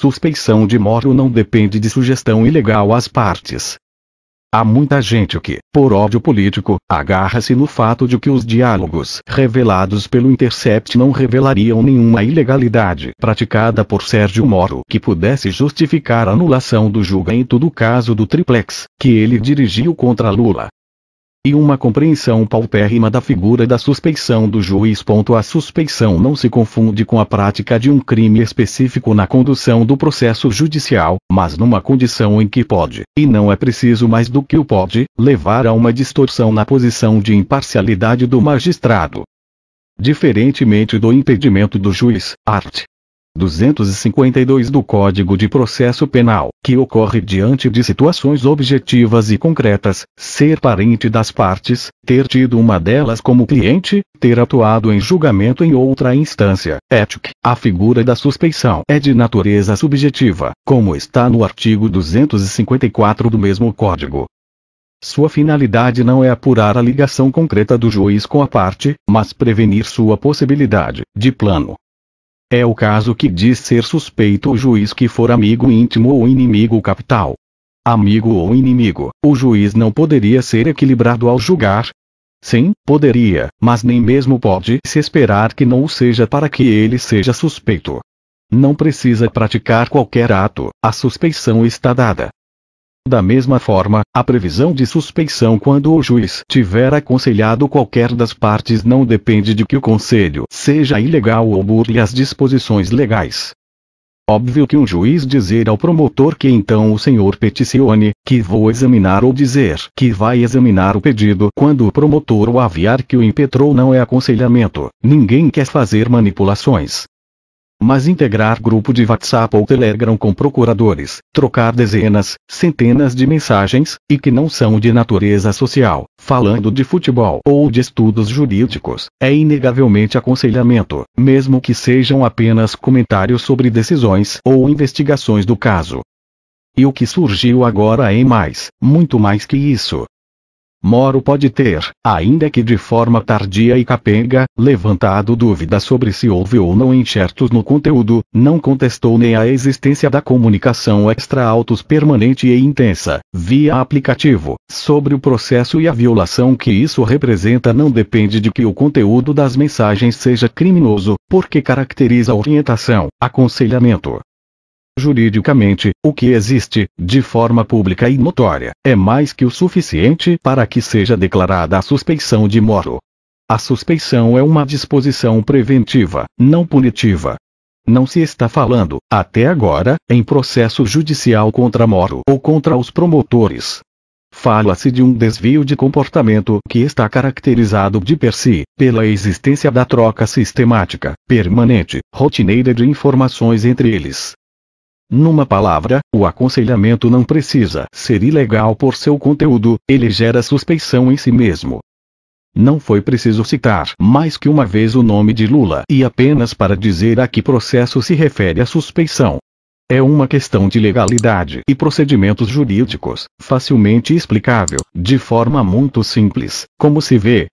suspeição de morto não depende de sugestão ilegal às partes. Há muita gente que, por ódio político, agarra-se no fato de que os diálogos revelados pelo Intercept não revelariam nenhuma ilegalidade praticada por Sérgio Moro que pudesse justificar a anulação do julgamento do caso do triplex, que ele dirigiu contra Lula e uma compreensão paupérrima da figura da suspeição do juiz. A suspeição não se confunde com a prática de um crime específico na condução do processo judicial, mas numa condição em que pode, e não é preciso mais do que o pode, levar a uma distorção na posição de imparcialidade do magistrado. Diferentemente do impedimento do juiz, art. 252 do Código de Processo Penal, que ocorre diante de situações objetivas e concretas, ser parente das partes, ter tido uma delas como cliente, ter atuado em julgamento em outra instância. Ética. A figura da suspeição é de natureza subjetiva, como está no artigo 254 do mesmo Código. Sua finalidade não é apurar a ligação concreta do juiz com a parte, mas prevenir sua possibilidade, de plano, é o caso que diz ser suspeito o juiz que for amigo íntimo ou inimigo capital. Amigo ou inimigo, o juiz não poderia ser equilibrado ao julgar, Sim, poderia, mas nem mesmo pode se esperar que não o seja para que ele seja suspeito. Não precisa praticar qualquer ato, a suspeição está dada. Da mesma forma, a previsão de suspeição quando o juiz tiver aconselhado qualquer das partes não depende de que o conselho seja ilegal ou burle as disposições legais. Óbvio que um juiz dizer ao promotor que então o senhor peticione, que vou examinar ou dizer que vai examinar o pedido quando o promotor o aviar que o impetrou não é aconselhamento, ninguém quer fazer manipulações mas integrar grupo de WhatsApp ou Telegram com procuradores, trocar dezenas, centenas de mensagens, e que não são de natureza social, falando de futebol ou de estudos jurídicos, é inegavelmente aconselhamento, mesmo que sejam apenas comentários sobre decisões ou investigações do caso. E o que surgiu agora é mais, muito mais que isso. Moro pode ter, ainda que de forma tardia e capenga, levantado dúvida sobre se houve ou não enxertos no conteúdo, não contestou nem a existência da comunicação extra-autos permanente e intensa, via aplicativo, sobre o processo e a violação que isso representa não depende de que o conteúdo das mensagens seja criminoso, porque caracteriza orientação, aconselhamento, Juridicamente, o que existe, de forma pública e notória, é mais que o suficiente para que seja declarada a suspeição de moro. A suspeição é uma disposição preventiva, não punitiva. Não se está falando, até agora, em processo judicial contra Moro ou contra os promotores. Fala-se de um desvio de comportamento que está caracterizado de per si, pela existência da troca sistemática, permanente, rotineira de informações entre eles, numa palavra, o aconselhamento não precisa ser ilegal por seu conteúdo, ele gera suspeição em si mesmo. Não foi preciso citar mais que uma vez o nome de Lula e apenas para dizer a que processo se refere a suspeição. É uma questão de legalidade e procedimentos jurídicos, facilmente explicável, de forma muito simples, como se vê,